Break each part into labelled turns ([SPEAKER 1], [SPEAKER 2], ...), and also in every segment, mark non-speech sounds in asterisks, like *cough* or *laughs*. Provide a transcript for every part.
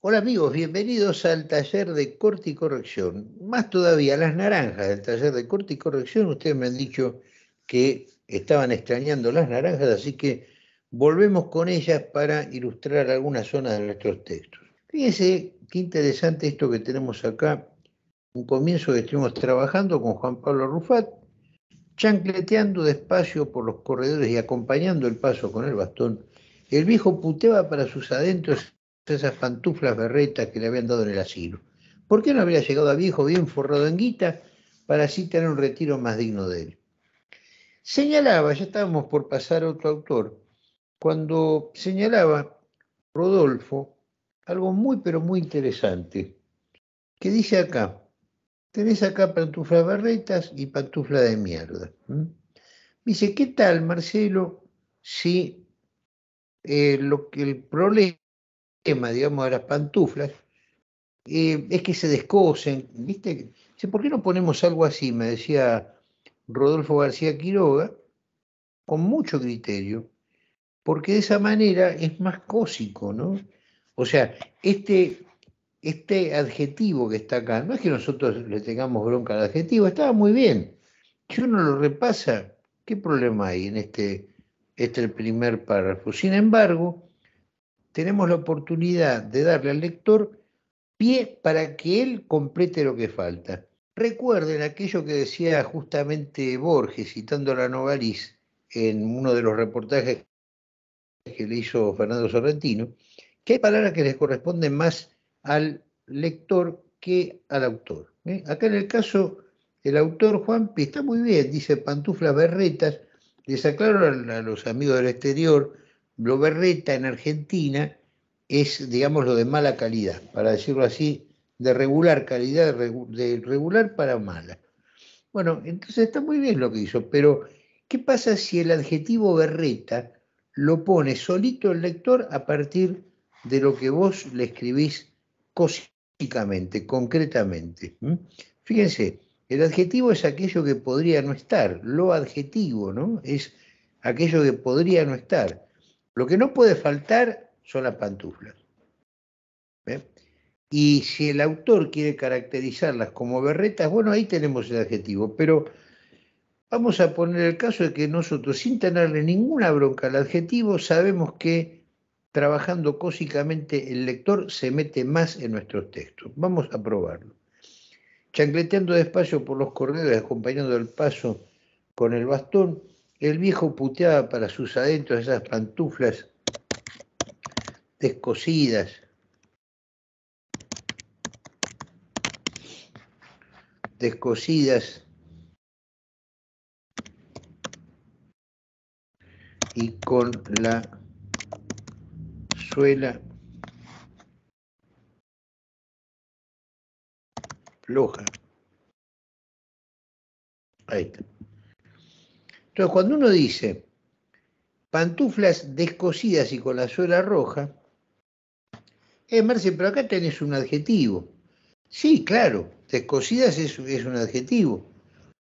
[SPEAKER 1] Hola amigos, bienvenidos al taller de corte y corrección. Más todavía, las naranjas del taller de corte y corrección. Ustedes me han dicho que estaban extrañando las naranjas, así que volvemos con ellas para ilustrar algunas zonas de nuestros textos. Fíjense qué interesante esto que tenemos acá. Un comienzo que estuvimos trabajando con Juan Pablo Rufat, chancleteando despacio por los corredores y acompañando el paso con el bastón. El viejo puteaba para sus adentros esas pantuflas berretas que le habían dado en el asilo. ¿Por qué no habría llegado a viejo bien forrado en guita para así tener un retiro más digno de él? Señalaba, ya estábamos por pasar a otro autor, cuando señalaba Rodolfo algo muy pero muy interesante, que dice acá, tenés acá pantuflas barretas y pantufla de mierda. Dice, ¿qué tal, Marcelo, si eh, lo que el problema tema, digamos, de las pantuflas, eh, es que se descosen, ¿viste? ¿por qué no ponemos algo así? Me decía Rodolfo García Quiroga, con mucho criterio, porque de esa manera es más cósico, ¿no? O sea, este, este adjetivo que está acá, no es que nosotros le tengamos bronca al adjetivo, estaba muy bien. Si uno lo repasa, ¿qué problema hay en este, este primer párrafo? Sin embargo, tenemos la oportunidad de darle al lector pie para que él complete lo que falta. Recuerden aquello que decía justamente Borges, citando a la Novalis en uno de los reportajes que le hizo Fernando Sorrentino, que hay palabras que les corresponden más al lector que al autor. ¿eh? Acá en el caso, el autor Juan está muy bien, dice pantuflas berretas, les aclaro a los amigos del exterior lo berreta en Argentina es, digamos, lo de mala calidad, para decirlo así, de regular calidad, de regular para mala. Bueno, entonces está muy bien lo que hizo, pero ¿qué pasa si el adjetivo berreta lo pone solito el lector a partir de lo que vos le escribís cosíficamente, concretamente? ¿Mm? Fíjense, el adjetivo es aquello que podría no estar, lo adjetivo, ¿no? Es aquello que podría no estar. Lo que no puede faltar son las pantuflas. Y si el autor quiere caracterizarlas como berretas, bueno, ahí tenemos el adjetivo, pero vamos a poner el caso de que nosotros, sin tenerle ninguna bronca al adjetivo, sabemos que trabajando cósicamente el lector se mete más en nuestros textos. Vamos a probarlo. Changleteando despacio por los corredores, acompañando el paso con el bastón, el viejo puteaba para sus adentros esas pantuflas descosidas. Descosidas. Y con la suela floja. Ahí está. Entonces, cuando uno dice pantuflas descosidas y con la suela roja, es Marce, pero acá tenés un adjetivo. Sí, claro, descosidas es, es un adjetivo,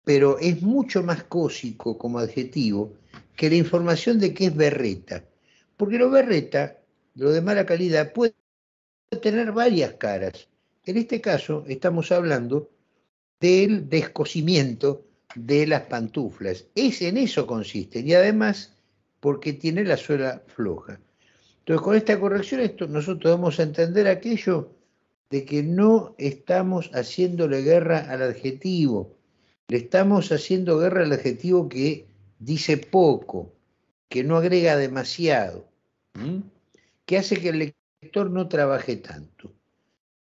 [SPEAKER 1] pero es mucho más cósico como adjetivo que la información de que es berreta. Porque lo berreta, lo de mala calidad, puede tener varias caras. En este caso estamos hablando del descosimiento de las pantuflas. Es en eso consiste. Y además, porque tiene la suela floja. Entonces, con esta corrección, esto, nosotros vamos a entender aquello de que no estamos haciéndole guerra al adjetivo. Le estamos haciendo guerra al adjetivo que dice poco, que no agrega demasiado, que hace que el lector no trabaje tanto.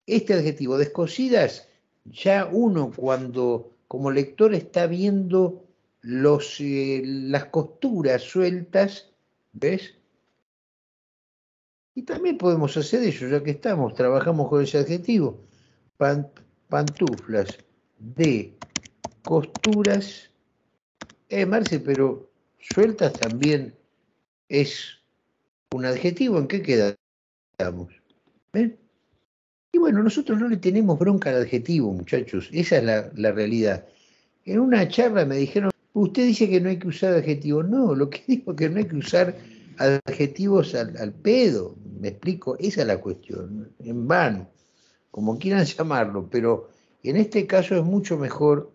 [SPEAKER 1] Este adjetivo, descosidas, ya uno cuando como lector está viendo eh, las costuras sueltas, ¿ves? Y también podemos hacer eso, ya que estamos, trabajamos con ese adjetivo. pantuflas de costuras. Eh, Marce, pero sueltas también es un adjetivo. ¿En qué quedamos? ¿Ven? Y bueno, nosotros no le tenemos bronca al adjetivo, muchachos, esa es la, realidad. En una charla me dijeron, usted dice que no hay que usar adjetivos. No, lo que *laughs* dijo es que no hay que usar adjetivos al, pedo, me explico, esa es la cuestión, en vano, como quieran *laughs* llamarlo, pero en este caso es mucho mejor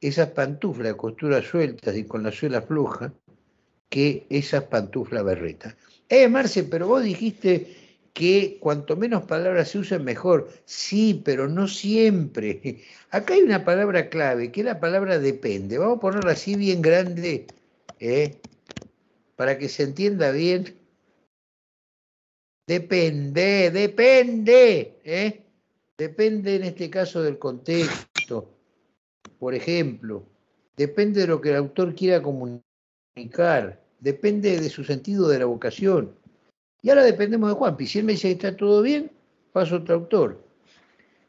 [SPEAKER 1] esas pantuflas de costuras sueltas y con la suela floja que esas pantuflas berretas. Eh, Marce, pero vos dijiste que cuanto menos palabras se usen mejor. Sí, pero no siempre. *laughs* Acá hay una palabra clave, que es la palabra depende. Vamos a ponerla así bien grande, ¿eh? para que se entienda bien. Depende, depende, ¿eh? depende en este caso del contexto. Por ejemplo, depende de lo que el autor quiera comunicar, depende de su sentido de la vocación y ahora dependemos de Juanpi. Si él me dice que está todo bien, paso otro autor.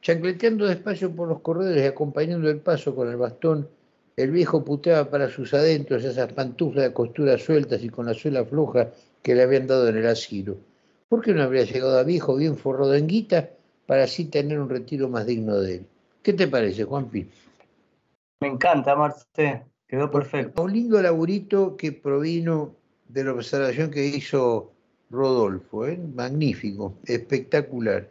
[SPEAKER 1] Chancleteando despacio por los corredores y acompañando el paso con el bastón, el viejo puteaba para sus adentros esas pantuflas de costuras sueltas y con la suela floja que le habían dado en el asilo. ¿Por qué no habría llegado a viejo bien forrado en guita para así tener un retiro más digno de él? ¿Qué te parece, Juanpi? Me encanta, Marte Quedó perfecto. Un lindo laburito que provino de la observación que hizo Rodolfo, ¿eh? magnífico, espectacular.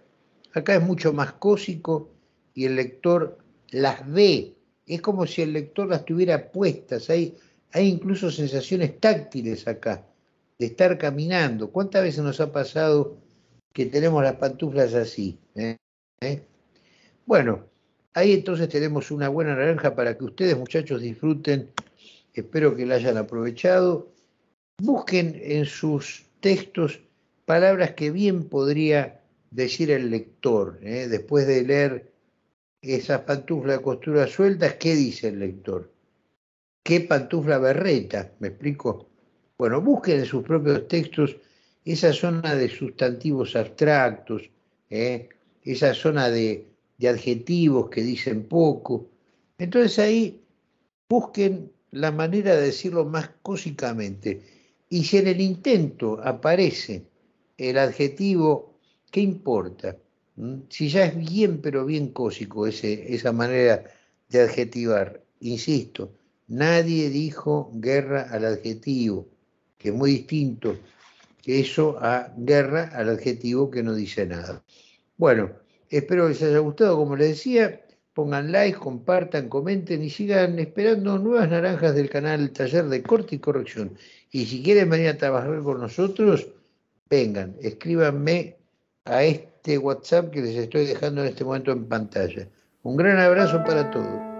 [SPEAKER 1] Acá es mucho más cósico y el lector las ve, es como si el lector las tuviera puestas, hay, hay incluso sensaciones táctiles acá, de estar caminando. ¿Cuántas veces nos ha pasado que tenemos las pantuflas así? Eh? ¿Eh? Bueno, ahí entonces tenemos una buena naranja para que ustedes muchachos disfruten, espero que la hayan aprovechado. Busquen en sus textos, palabras que bien podría decir el lector. ¿eh? Después de leer esas pantuflas de costura sueltas, ¿qué dice el lector? ¿Qué pantufla berreta? ¿Me explico? Bueno, busquen en sus propios textos esa zona de sustantivos abstractos, ¿eh? esa zona de, de adjetivos que dicen poco. Entonces ahí busquen la manera de decirlo más cósicamente y si en el intento aparece el adjetivo, ¿qué importa? ¿Mm? Si ya es bien, pero bien cósico ese, esa manera de adjetivar, insisto, nadie dijo guerra al adjetivo, que es muy distinto que eso a guerra al adjetivo que no dice nada. Bueno, espero que les haya gustado, como les decía, pongan like, compartan, comenten y sigan esperando nuevas naranjas del canal Taller de Corte y Corrección. Y si quieren venir a trabajar con nosotros, vengan, escríbanme a este WhatsApp que les estoy dejando en este momento en pantalla. Un gran abrazo para todos.